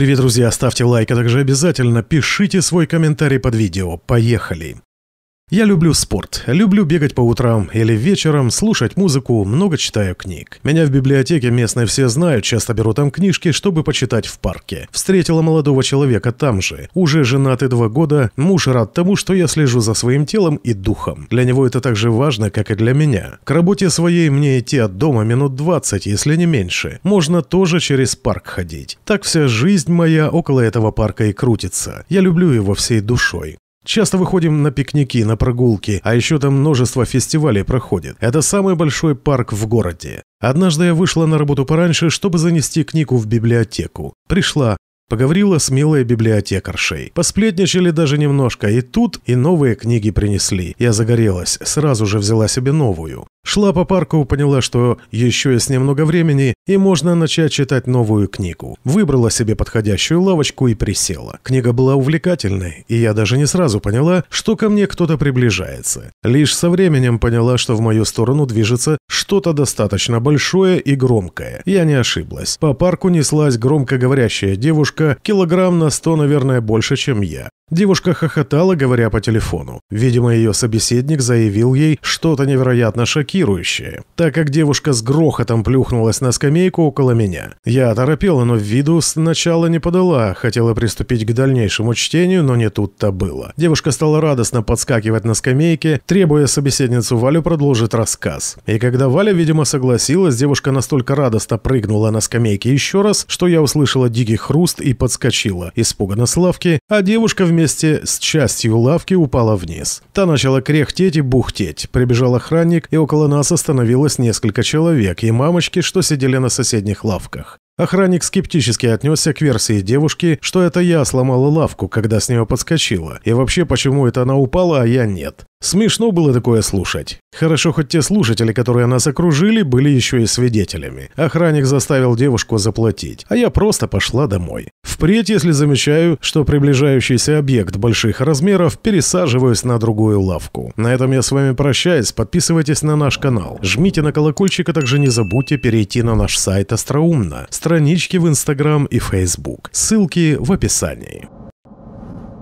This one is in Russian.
Привет, друзья! Ставьте лайк, а также обязательно пишите свой комментарий под видео. Поехали! Я люблю спорт, люблю бегать по утрам или вечером, слушать музыку, много читаю книг. Меня в библиотеке местные все знают, часто беру там книжки, чтобы почитать в парке. Встретила молодого человека там же. Уже женаты два года, муж рад тому, что я слежу за своим телом и духом. Для него это так же важно, как и для меня. К работе своей мне идти от дома минут 20, если не меньше. Можно тоже через парк ходить. Так вся жизнь моя около этого парка и крутится. Я люблю его всей душой. Часто выходим на пикники, на прогулки, а еще там множество фестивалей проходит. Это самый большой парк в городе. Однажды я вышла на работу пораньше, чтобы занести книгу в библиотеку. Пришла, Поговорила с милой библиотекаршей. Посплетничали даже немножко, и тут и новые книги принесли. Я загорелась, сразу же взяла себе новую. Шла по парку, поняла, что еще есть немного времени, и можно начать читать новую книгу. Выбрала себе подходящую лавочку и присела. Книга была увлекательной, и я даже не сразу поняла, что ко мне кто-то приближается. Лишь со временем поняла, что в мою сторону движется что-то достаточно большое и громкое. Я не ошиблась. По парку неслась громко говорящая девушка, килограмм на сто, наверное, больше, чем я. Девушка хохотала, говоря по телефону. Видимо, ее собеседник заявил ей что-то невероятно шокирующее, так как девушка с грохотом плюхнулась на скамейку около меня. Я оторопела, но в виду сначала не подала, хотела приступить к дальнейшему чтению, но не тут-то было. Девушка стала радостно подскакивать на скамейке, требуя собеседницу Валю продолжить рассказ. И когда Валя, видимо, согласилась, девушка настолько радостно прыгнула на скамейке еще раз, что я услышала дикий хруст и подскочила, испуганно с лавки, а девушка вместе вместе с частью лавки упала вниз. Та начала кряхтеть и бухтеть. Прибежал охранник, и около нас остановилось несколько человек и мамочки, что сидели на соседних лавках. Охранник скептически отнесся к версии девушки, что это я сломала лавку, когда с нее подскочила, и вообще почему это она упала, а я нет. Смешно было такое слушать. Хорошо, хоть те слушатели, которые нас окружили, были еще и свидетелями. Охранник заставил девушку заплатить, а я просто пошла домой. Впредь, если замечаю, что приближающийся объект больших размеров, пересаживаюсь на другую лавку. На этом я с вами прощаюсь, подписывайтесь на наш канал, жмите на колокольчик, а также не забудьте перейти на наш сайт Остроумно странички в Инстаграм и Фейсбук. Ссылки в описании.